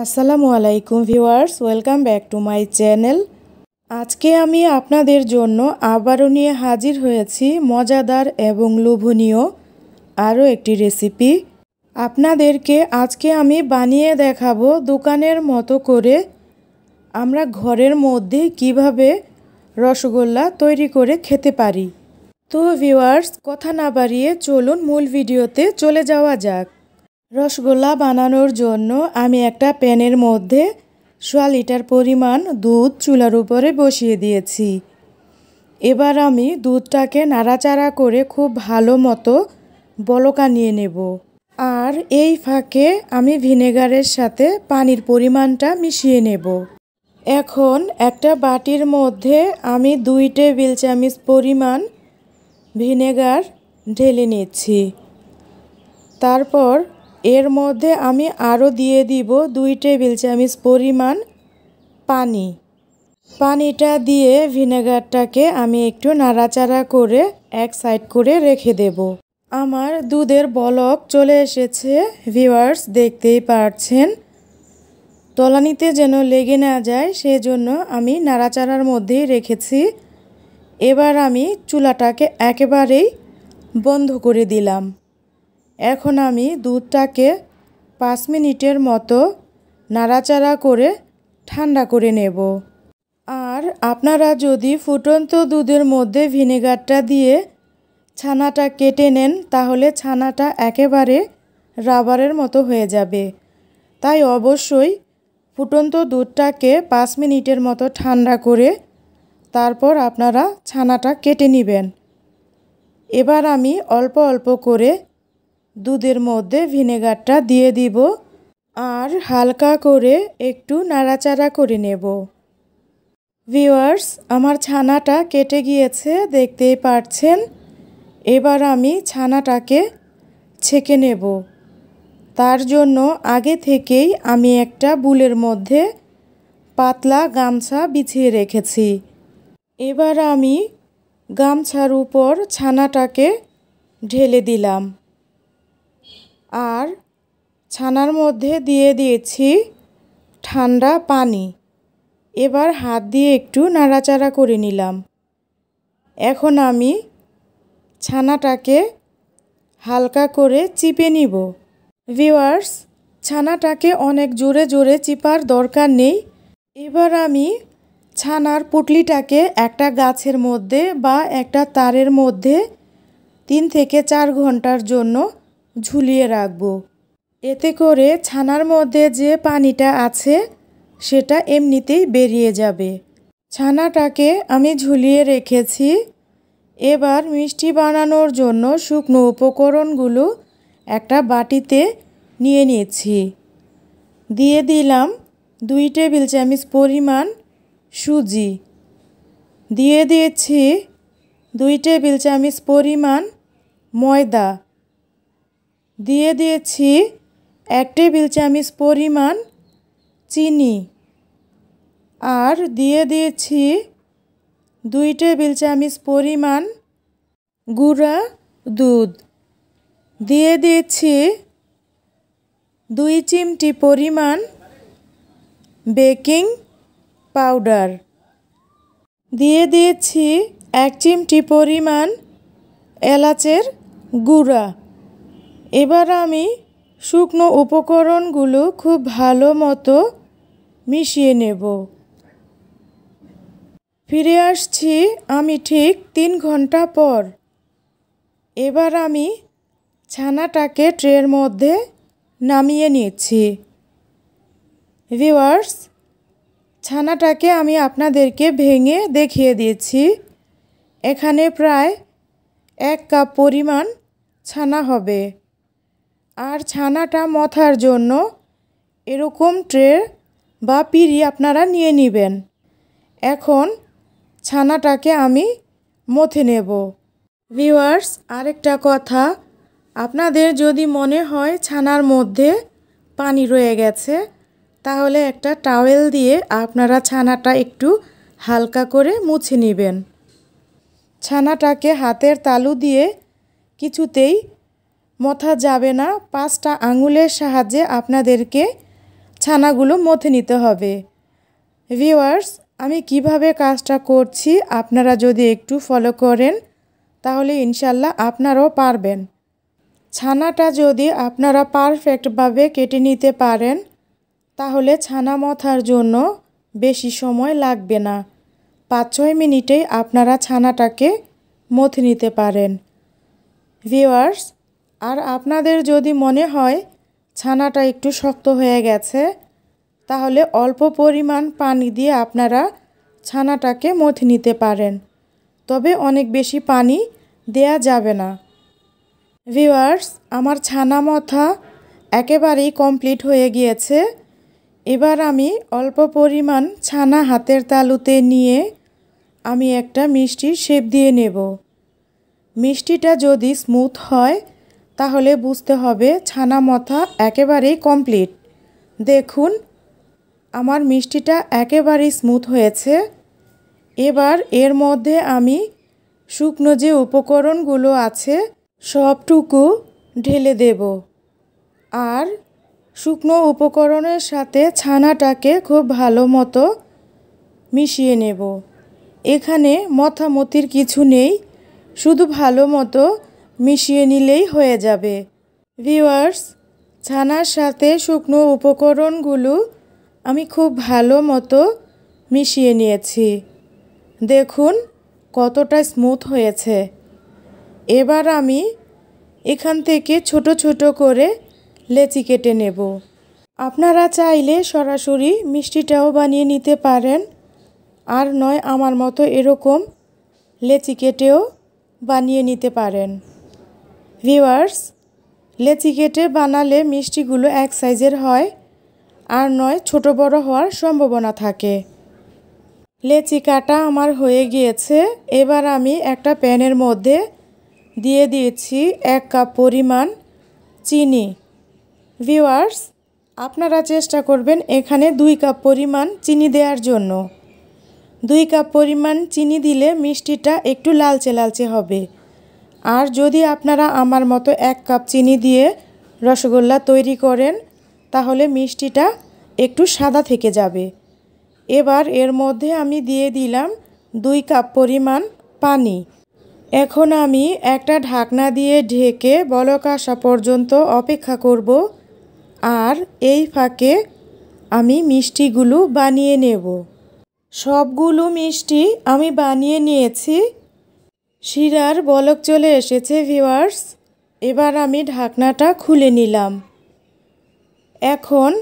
আসসালামু আলাইকুম viewers welcome back to my channel আজকে আমি আপনাদের জন্য আবারও নিয়ে হাজির হয়েছি মজাদার এবং লোভনীয় আরও একটি রেসিপি আপনাদেরকে আজকে আমি বানিয়ে দেখাবো দোকানের মতো করে আমরা ঘরের মধ্যে কিভাবে রসগোল্লা তৈরি করে খেতে পারি তো ভিউয়ার্স কথা না বাড়িয়ে চলুন মূল ভিডিওতে চলে যাওয়া যাক রসগোল্লা বানানোর জন্য আমি একটা প্যানের মধ্যে সোয়া লিটার পরিমাণ দুধ চুলার উপরে বসিয়ে দিয়েছি এবার আমি দুধটাকে নাড়াচাড়া করে খুব ভালো মতো বলকা নিয়ে নেব আর এই ফাঁকে আমি ভিনেগারের সাথে পানির পরিমাণটা মিশিয়ে নেব এখন একটা বাটির মধ্যে আমি দুই টেবিল চামিচ পরিমাণ ভিনেগার ঢেলে নিচ্ছি তারপর এর মধ্যে আমি আরও দিয়ে দিব দুই টেবিল চামচ পরিমাণ পানি পানিটা দিয়ে ভিনেগারটাকে আমি একটু নাড়াচাড়া করে এক সাইড করে রেখে দেব আমার দুধের বলক চলে এসেছে ভিউয়ার্স দেখতেই পারছেন তলানিতে যেন লেগে না যায় সেজন্য আমি নাড়াচাড়ার মধ্যেই রেখেছি এবার আমি চুলাটাকে একেবারেই বন্ধ করে দিলাম এখন আমি দুধটাকে পাঁচ মিনিটের মতো নাড়াচাড়া করে ঠান্ডা করে নেব আর আপনারা যদি ফুটন্ত দুধের মধ্যে ভিনেগারটা দিয়ে ছানাটা কেটে নেন তাহলে ছানাটা একেবারে রাবারের মতো হয়ে যাবে তাই অবশ্যই ফুটন্ত দুধটাকে পাঁচ মিনিটের মতো ঠান্ডা করে তারপর আপনারা ছানাটা কেটে নেবেন এবার আমি অল্প অল্প করে দুধের মধ্যে ভিনেগারটা দিয়ে দিব আর হালকা করে একটু নাড়াচাড়া করে নেব ভিওয়ার্স আমার ছানাটা কেটে গিয়েছে দেখতেই পারছেন এবার আমি ছানাটাকে ছেঁকে নেব তার জন্য আগে থেকেই আমি একটা বুলের মধ্যে পাতলা গামছা বিছিয়ে রেখেছি এবার আমি গামছার উপর ছানাটাকে ঢেলে দিলাম আর ছানার মধ্যে দিয়ে দিয়েছি ঠান্ডা পানি এবার হাত দিয়ে একটু নাড়াচাড়া করে নিলাম এখন আমি ছানাটাকে হালকা করে চিপে নিব ভিওয়ার্স ছানাটাকে অনেক জোরে জোরে চিপার দরকার নেই এবার আমি ছানার পুটলিটাকে একটা গাছের মধ্যে বা একটা তারের মধ্যে তিন থেকে চার ঘন্টার জন্য ঝুলিয়ে রাখব এতে করে ছানার মধ্যে যে পানিটা আছে সেটা এমনিতেই বেরিয়ে যাবে ছানাটাকে আমি ঝুলিয়ে রেখেছি এবার মিষ্টি বানানোর জন্য শুকনো উপকরণগুলো একটা বাটিতে নিয়ে নিয়েছি দিয়ে দিলাম দুই টেবিল চামচ পরিমাণ সুজি দিয়ে দিয়েছি দুই টেবিল চামচ পরিমাণ ময়দা দিয়ে দিয়েছি এক টেবিল চামচ পরিমাণ চিনি আর দিয়ে দিয়েছি দুই টেবিল চামচ পরিমাণ গুঁড়া দুধ দিয়ে দিয়েছি দুই চিমটি পরিমাণ বেকিং পাউডার দিয়ে দিয়েছি এক চিমটি পরিমাণ এলাচের গুঁড়া এবার আমি শুকনো উপকরণগুলো খুব ভালো মতো মিশিয়ে নেব ফিরে আসছি আমি ঠিক তিন ঘন্টা পর এবার আমি ছানাটাকে ট্রের মধ্যে নামিয়ে নিয়েছি ভিওয়ার্স ছানাটাকে আমি আপনাদেরকে ভেঙে দেখিয়ে দিয়েছি এখানে প্রায় এক কাপ পরিমাণ ছানা হবে আর ছানাটা মথার জন্য এরকম ট্রে বা পিঁড়ি আপনারা নিয়ে নেবেন এখন ছানাটাকে আমি মথে নেব ভিওয়ার্স আরেকটা কথা আপনাদের যদি মনে হয় ছানার মধ্যে পানি রয়ে গেছে তাহলে একটা টাওয়েল দিয়ে আপনারা ছানাটা একটু হালকা করে মুছে নেবেন ছানাটাকে হাতের তালু দিয়ে কিছুতেই মথা যাবে না পাঁচটা আঙুলের সাহায্যে আপনাদেরকে ছানাগুলো মথে নিতে হবে ভিওয়ার্স আমি কিভাবে কাজটা করছি আপনারা যদি একটু ফলো করেন তাহলে ইনশাল্লাহ আপনারাও পারবেন ছানাটা যদি আপনারা পারফেক্টভাবে কেটে নিতে পারেন তাহলে ছানা মথার জন্য বেশি সময় লাগবে না পাঁচ ছয় মিনিটেই আপনারা ছানাটাকে মথে নিতে পারেন ভিওয়ার্স আর আপনাদের যদি মনে হয় ছানাটা একটু শক্ত হয়ে গেছে তাহলে অল্প পরিমাণ পানি দিয়ে আপনারা ছানাটাকে মথে নিতে পারেন তবে অনেক বেশি পানি দেয়া যাবে না ভিওয়ার্স আমার ছানা মথা একেবারেই কমপ্লিট হয়ে গিয়েছে এবার আমি অল্প পরিমাণ ছানা হাতের তালুতে নিয়ে আমি একটা মিষ্টির শেপ দিয়ে নেব মিষ্টিটা যদি স্মুথ হয় তাহলে বুঝতে হবে ছানা মথা একেবারেই কমপ্লিট দেখুন আমার মিষ্টিটা একেবারেই স্মুথ হয়েছে এবার এর মধ্যে আমি শুকনো যে উপকরণগুলো আছে সবটুকু ঢেলে দেব আর শুকনো উপকরণের সাথে ছানাটাকে খুব ভালো মতো মিশিয়ে নেব এখানে মথামতির কিছু নেই শুধু ভালো মতো মিশিয়ে নিলেই হয়ে যাবে ভিওয়ার্স ছানার সাথে শুকনো উপকরণগুলো আমি খুব ভালো মতো মিশিয়ে নিয়েছি দেখুন কতটা স্মুথ হয়েছে এবার আমি এখান থেকে ছোট ছোট করে লেচি কেটে নেব আপনারা চাইলে সরাসরি মিষ্টিটাও বানিয়ে নিতে পারেন আর নয় আমার মতো এরকম লেচি কেটেও বানিয়ে নিতে পারেন ভিওয়ার্স লেচি কেটে বানালে মিষ্টিগুলো এক সাইজের হয় আর নয় ছোট বড় হওয়ার সম্ভাবনা থাকে লেচি কাটা আমার হয়ে গিয়েছে এবার আমি একটা প্যানের মধ্যে দিয়ে দিয়েছি এক কাপ পরিমাণ চিনি ভিওয়ার্স আপনারা চেষ্টা করবেন এখানে দুই কাপ পরিমাণ চিনি দেওয়ার জন্য দুই কাপ পরিমাণ চিনি দিলে মিষ্টিটা একটু লালচে লালচে হবে আর যদি আপনারা আমার মতো এক কাপ চিনি দিয়ে রসগোল্লা তৈরি করেন তাহলে মিষ্টিটা একটু সাদা থেকে যাবে এবার এর মধ্যে আমি দিয়ে দিলাম দুই কাপ পরিমাণ পানি এখন আমি একটা ঢাকনা দিয়ে ঢেকে বলক আসা পর্যন্ত অপেক্ষা করব আর এই ফাঁকে আমি মিষ্টিগুলো বানিয়ে নেব সবগুলো মিষ্টি আমি বানিয়ে নিয়েছি শিরার বলক চলে এসেছে ভিওয়ার্স এবার আমি ঢাকনাটা খুলে নিলাম এখন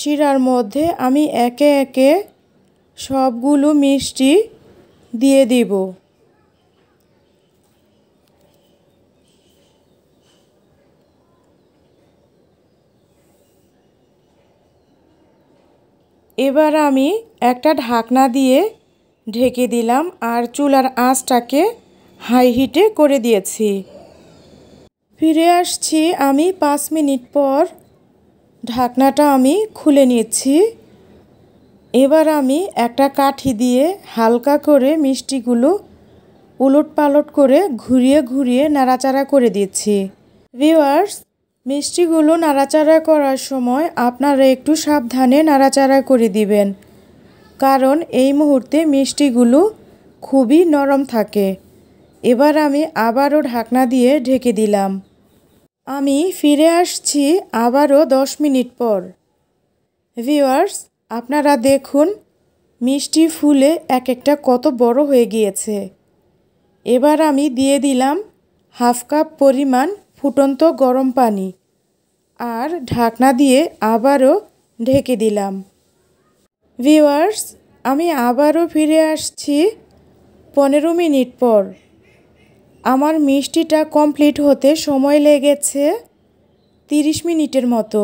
শিরার মধ্যে আমি একে একে সবগুলো মিষ্টি দিয়ে দিব এবার আমি একটা ঢাকনা দিয়ে ঢেকে দিলাম আর চুলার আঁচটাকে হাই হিটে করে দিয়েছি ফিরে আসছি আমি পাঁচ মিনিট পর ঢাকনাটা আমি খুলে নিচ্ছি এবার আমি একটা কাঠি দিয়ে হালকা করে মিষ্টিগুলো উলট পালট করে ঘুরিয়ে ঘুরিয়ে নাড়াচাড়া করে দিচ্ছি ভিওয়ার্স মিষ্টিগুলো নাড়াচাড়া করার সময় আপনারা একটু সাবধানে নাড়াচাড়া করে দিবেন কারণ এই মুহূর্তে মিষ্টিগুলো খুবই নরম থাকে এবার আমি আবারও ঢাকনা দিয়ে ঢেকে দিলাম আমি ফিরে আসছি আবারও দশ মিনিট পর ভিওয়ার্স আপনারা দেখুন মিষ্টি ফুলে এক একটা কত বড় হয়ে গিয়েছে এবার আমি দিয়ে দিলাম হাফ কাপ পরিমাণ ফুটন্ত গরম পানি আর ঢাকনা দিয়ে আবারও ঢেকে দিলাম ভিওয়ার্স আমি আবারও ফিরে আসছি পনেরো মিনিট পর আমার মিষ্টিটা কমপ্লিট হতে সময় লেগেছে তিরিশ মিনিটের মতো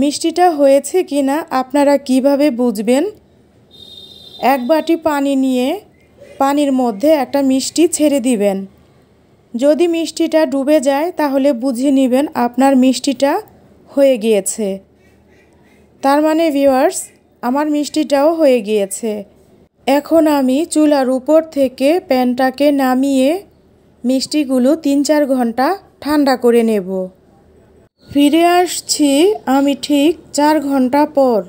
মিষ্টিটা হয়েছে কি না আপনারা কিভাবে বুঝবেন এক বাটি পানি নিয়ে পানির মধ্যে একটা মিষ্টি ছেড়ে দিবেন যদি মিষ্টিটা ডুবে যায় তাহলে বুঝে নেবেন আপনার মিষ্টিটা হয়ে গিয়েছে তার মানে ভিওয়ার্স আমার মিষ্টিটাও হয়ে গিয়েছে এখন আমি চুলার উপর থেকে প্যানটাকে নামিয়ে মিষ্টিগুলো তিন চার ঘন্টা ঠান্ডা করে নেব ফিরে আসছি আমি ঠিক চার ঘন্টা পর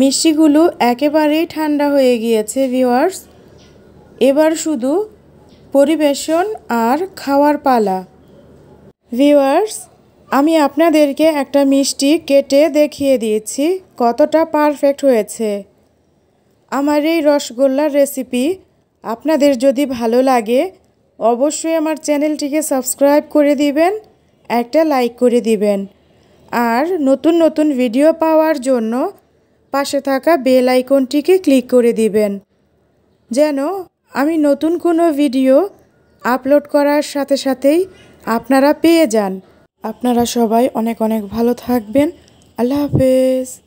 মিষ্টিগুলো একেবারেই ঠান্ডা হয়ে গিয়েছে ভিওয়ার্স এবার শুধু পরিবেশন আর খাওয়ার পালা ভিওয়ার্স আমি আপনাদেরকে একটা মিষ্টি কেটে দেখিয়ে দিয়েছি কতটা পারফেক্ট হয়েছে আমার এই রসগোল্লার রেসিপি আপনাদের যদি ভালো লাগে অবশ্যই আমার চ্যানেলটিকে সাবস্ক্রাইব করে দিবেন একটা লাইক করে দিবেন আর নতুন নতুন ভিডিও পাওয়ার জন্য পাশে থাকা বেল আইকনটিকে ক্লিক করে দিবেন যেন আমি নতুন কোনো ভিডিও আপলোড করার সাথে সাথেই আপনারা পেয়ে যান আপনারা সবাই অনেক অনেক ভালো থাকবেন আল্লাহ হাফেজ